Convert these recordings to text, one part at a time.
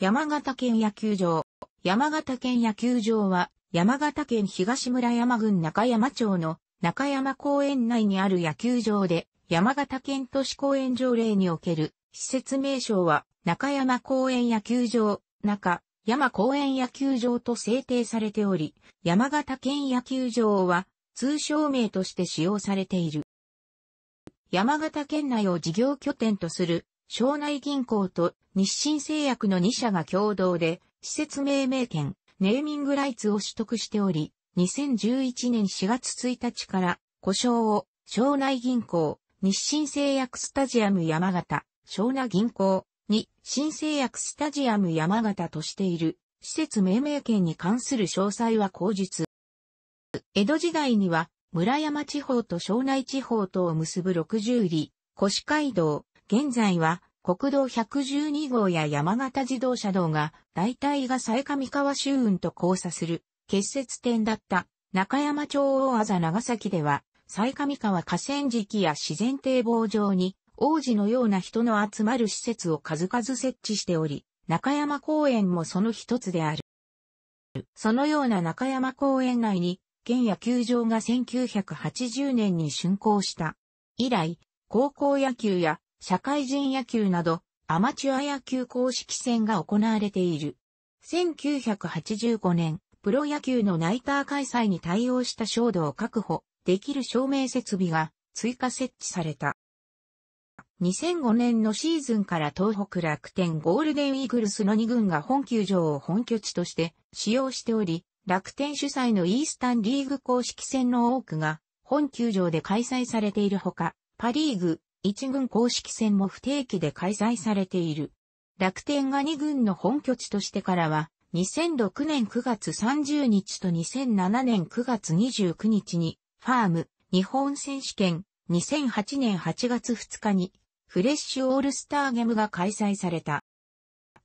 山形県野球場。山形県野球場は、山形県東村山郡中山町の中山公園内にある野球場で、山形県都市公園条例における施設名称は、中山公園野球場、中、山公園野球場と制定されており、山形県野球場は、通称名として使用されている。山形県内を事業拠点とする庄内銀行と日清製薬の2社が共同で、施設命名権、ネーミングライツを取得しており、2011年4月1日から、故障を、庄内銀行、日清製薬スタジアム山形、庄内銀行、に、新製薬スタジアム山形としている、施設命名権に関する詳細は口述。江戸時代には、村山地方と庄内地方とを結ぶ60里、越街道、現在は国道112号や山形自動車道が大体が埼上川周運と交差する結節点だった中山町大ざ長崎では埼上川河川敷や自然堤防上に王子のような人の集まる施設を数々設置しており、中山公園もその一つである。そのような中山公園内に、県野球場が1980年に竣工した。以来、高校野球や社会人野球など、アマチュア野球公式戦が行われている。1985年、プロ野球のナイター開催に対応した照度を確保できる照明設備が追加設置された。2005年のシーズンから東北楽天ゴールデンイーグルスの2軍が本球場を本拠地として使用しており、楽天主催のイースタンリーグ公式戦の多くが本球場で開催されているほか、パリーグ、一軍公式戦も不定期で開催されている。楽天が二軍の本拠地としてからは、2006年9月30日と2007年9月29日に、ファーム、日本選手権、2008年8月2日に、フレッシュオールスターゲームが開催された。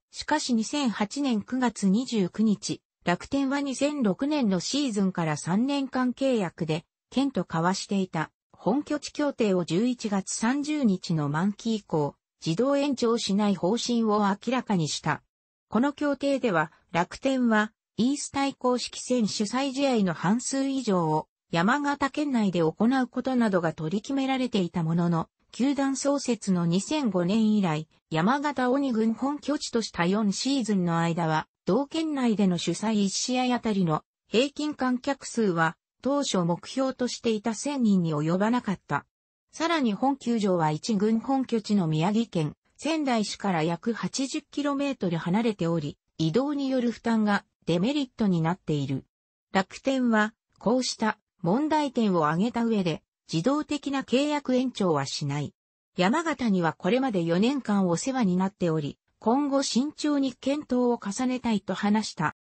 しかし2008年9月29日、楽天は2006年のシーズンから3年間契約で、県と交わしていた本拠地協定を11月30日の満期以降、自動延長しない方針を明らかにした。この協定では、楽天は、イース対公式戦主催試合の半数以上を山形県内で行うことなどが取り決められていたものの、球団創設の2005年以来、山形鬼軍本拠地とした4シーズンの間は、同県内での主催1試合あたりの平均観客数は当初目標としていた1000人に及ばなかった。さらに本球場は一軍本拠地の宮城県、仙台市から約 80km 離れており、移動による負担がデメリットになっている。楽天は、こうした問題点を挙げた上で、自動的な契約延長はしない。山形にはこれまで4年間お世話になっており、今後慎重に検討を重ねたいと話した。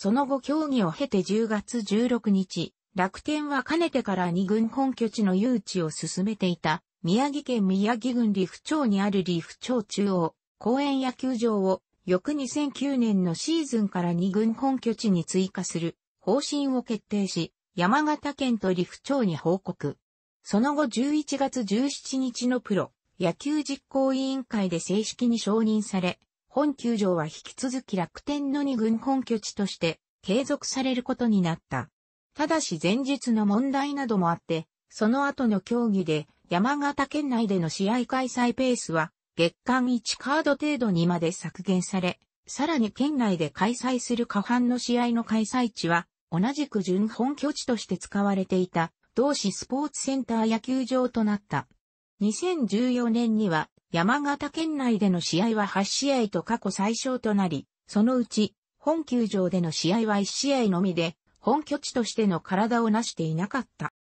その後協議を経て10月16日、楽天はかねてから二軍本拠地の誘致を進めていた、宮城県宮城郡利府町にある利府町中央、公園野球場を、翌2009年のシーズンから二軍本拠地に追加する方針を決定し、山形県と利府町に報告。その後11月17日のプロ野球実行委員会で正式に承認され、本球場は引き続き楽天の2軍本拠地として継続されることになった。ただし前日の問題などもあって、その後の競技で山形県内での試合開催ペースは月間1カード程度にまで削減され、さらに県内で開催する過半の試合の開催地は同じく準本拠地として使われていた同市スポーツセンター野球場となった。2014年には山形県内での試合は8試合と過去最小となり、そのうち、本球場での試合は1試合のみで、本拠地としての体を成していなかった。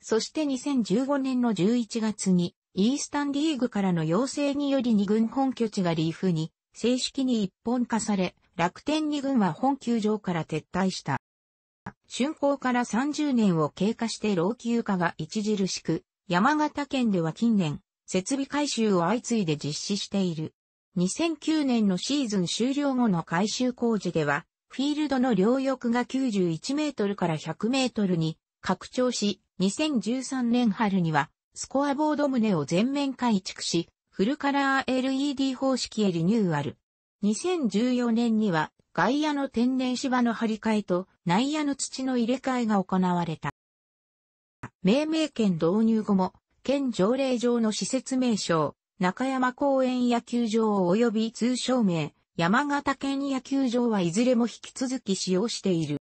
そして2015年の11月に、イースタンリーグからの要請により2軍本拠地がリーフに、正式に一本化され、楽天2軍は本球場から撤退した。竣工から30年を経過して老朽化が著しく、山形県では近年、設備改修を相次いで実施している。2009年のシーズン終了後の改修工事では、フィールドの両翼が91メートルから100メートルに拡張し、2013年春にはスコアボード棟を全面改築し、フルカラー LED 方式へリニューアル。2014年には外野の天然芝の張り替えと内野の土の入れ替えが行われた。命名権導入後も県条例上の施設名称、中山公園野球場及び通称名、山形県野球場はいずれも引き続き使用している。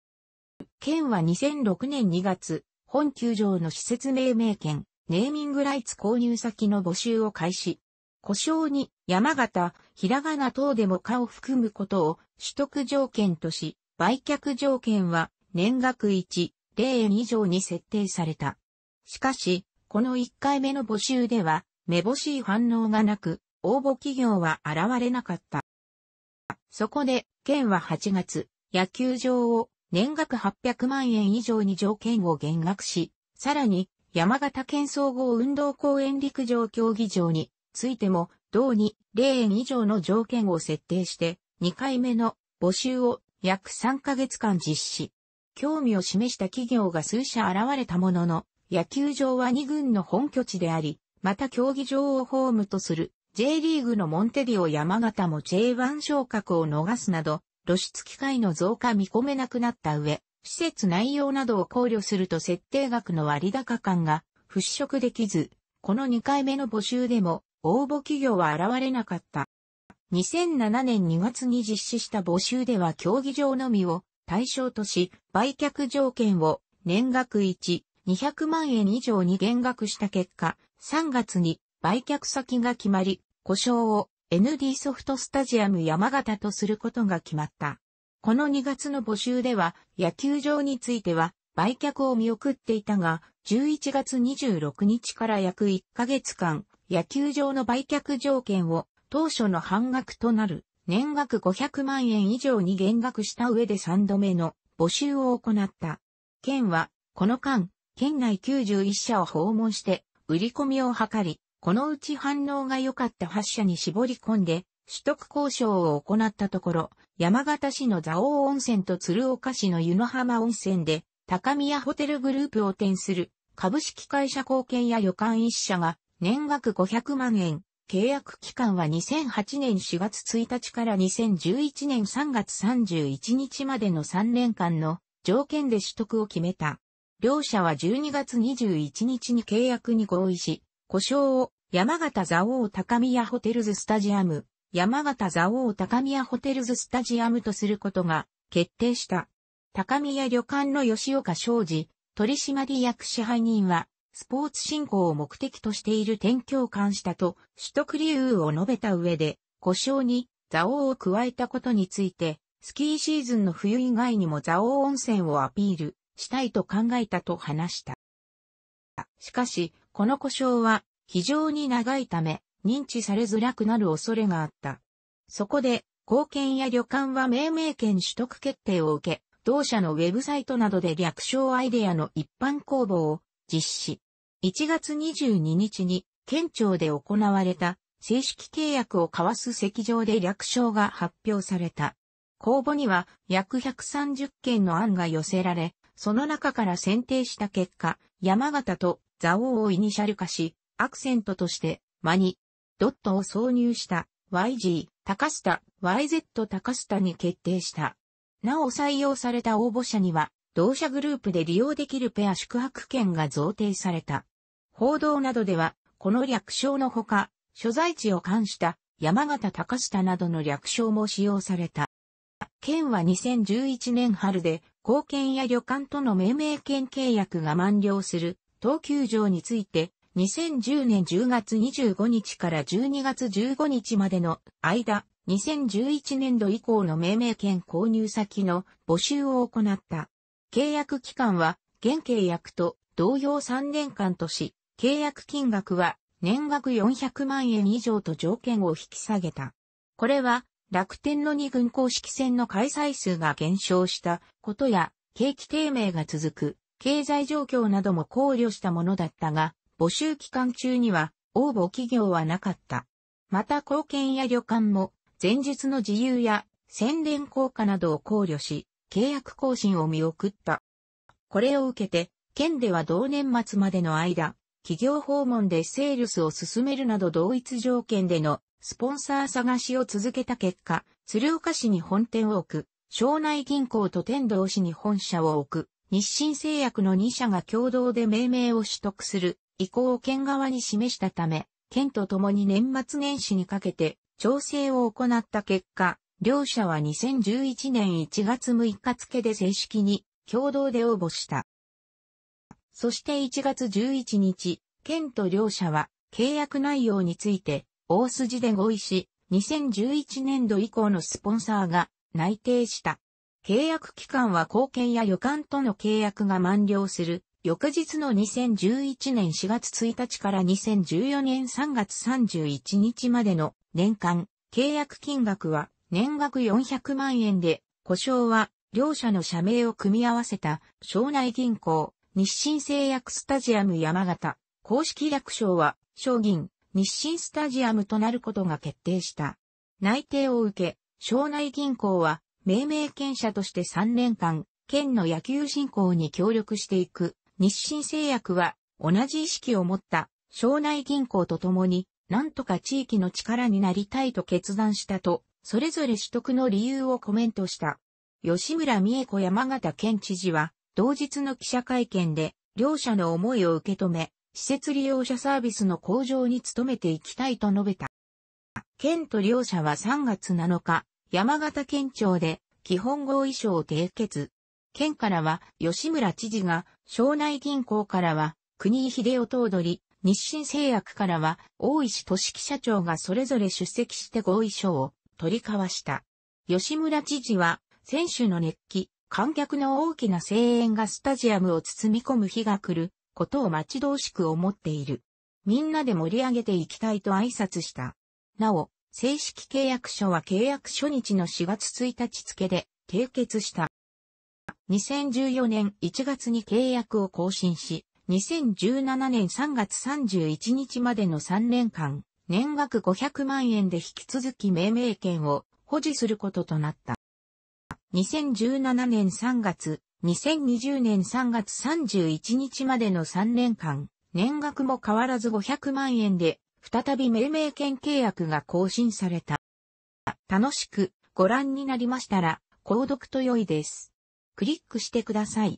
県は2006年2月、本球場の施設命名権、ネーミングライツ購入先の募集を開始。故障に山形、ひらがな等でもかを含むことを取得条件とし、売却条件は年額1、0円以上に設定された。しかし、この1回目の募集では、めぼしい反応がなく、応募企業は現れなかった。そこで、県は8月、野球場を年額800万円以上に条件を減額し、さらに、山形県総合運動公園陸上競技場についても、同に0円以上の条件を設定して、2回目の募集を約3ヶ月間実施。興味を示した企業が数社現れたものの、野球場は2軍の本拠地であり、また競技場をホームとする J リーグのモンテディオ山形も J1 昇格を逃すなど、露出機会の増加見込めなくなった上、施設内容などを考慮すると設定額の割高感が払拭できず、この2回目の募集でも応募企業は現れなかった。2007年2月に実施した募集では競技場のみを対象とし、売却条件を年額1、200万円以上に減額した結果、3月に売却先が決まり、故障を ND ソフトスタジアム山形とすることが決まった。この2月の募集では、野球場については、売却を見送っていたが、11月26日から約1ヶ月間、野球場の売却条件を当初の半額となる年額500万円以上に減額した上で3度目の募集を行った。県は、この間、県内91社を訪問して、売り込みを図り、このうち反応が良かった8社に絞り込んで、取得交渉を行ったところ、山形市の蔵王温泉と鶴岡市の湯野浜温泉で、高宮ホテルグループを転する株式会社貢献や旅館一社が年額500万円、契約期間は2008年4月1日から2011年3月31日までの3年間の条件で取得を決めた。両社は12月21日に契約に合意し、故障を山形座王高宮ホテルズスタジアム、山形座王高宮ホテルズスタジアムとすることが決定した。高宮旅館の吉岡昌司、取締役支配人は、スポーツ振興を目的としている点共感したと、取得理由を述べた上で、故障に座王を加えたことについて、スキーシーズンの冬以外にも座王温泉をアピール。したいと考えたと話した。しかし、この故障は非常に長いため認知されづらくなる恐れがあった。そこで、貢献や旅館は命名権取得決定を受け、同社のウェブサイトなどで略称アイデアの一般公募を実施。1月22日に県庁で行われた正式契約を交わす席上で略称が発表された。公募には約130件の案が寄せられ、その中から選定した結果、山形と蔵王をイニシャル化し、アクセントとして、マニ、ドットを挿入した YG、高須田、YZ 高須田に決定した。なお採用された応募者には、同社グループで利用できるペア宿泊券が贈呈された。報道などでは、この略称のほか、所在地を冠した山形高下などの略称も使用された。県は2011年春で、貢献や旅館との命名権契約が満了する、東急城について、2010年10月25日から12月15日までの間、2011年度以降の命名権購入先の募集を行った。契約期間は、現契約と同様3年間とし、契約金額は年額400万円以上と条件を引き下げた。これは楽天の2軍公式戦の開催数が減少したことや、景気低迷が続く、経済状況なども考慮したものだったが、募集期間中には応募企業はなかった。また貢献や旅館も前述の自由や宣伝効果などを考慮し、契約更新を見送った。これを受けて、県では同年末までの間、企業訪問でセールスを進めるなど同一条件でのスポンサー探しを続けた結果、鶴岡市に本店を置く、庄内銀行と天童市に本社を置く、日清製薬の2社が共同で命名を取得する意向を県側に示したため、県と共に年末年始にかけて調整を行った結果、両社は2011年1月6日付で正式に共同で応募した。そして1月11日、県と両社は契約内容について大筋で合意し、2011年度以降のスポンサーが内定した。契約期間は貢献や予感との契約が満了する。翌日の2011年4月1日から2014年3月31日までの年間契約金額は年額400万円で、故障は両社の社名を組み合わせた省内銀行、日清製薬スタジアム山形、公式略称は商銀、日清スタジアムとなることが決定した。内定を受け、庄内銀行は命名権者として3年間、県の野球振興に協力していく。日清製薬は同じ意識を持った庄内銀行と共に、なんとか地域の力になりたいと決断したと、それぞれ取得の理由をコメントした。吉村美恵子山形県知事は、同日の記者会見で、両者の思いを受け止め、施設利用者サービスの向上に努めていきたいと述べた。県と両者は3月7日、山形県庁で基本合意書を締結。県からは吉村知事が、省内銀行からは国井秀夫頭取、日清製薬からは大石俊樹社長がそれぞれ出席して合意書を取り交わした。吉村知事は、選手の熱気、観客の大きな声援がスタジアムを包み込む日が来る。ことを待ち遠しく思っている。みんなで盛り上げていきたいと挨拶した。なお、正式契約書は契約初日の4月1日付で締結した。2014年1月に契約を更新し、2017年3月31日までの3年間、年額500万円で引き続き命名権を保持することとなった。2017年3月、2020年3月31日までの3年間、年額も変わらず500万円で、再び命名権契約が更新された。楽しくご覧になりましたら、購読と良いです。クリックしてください。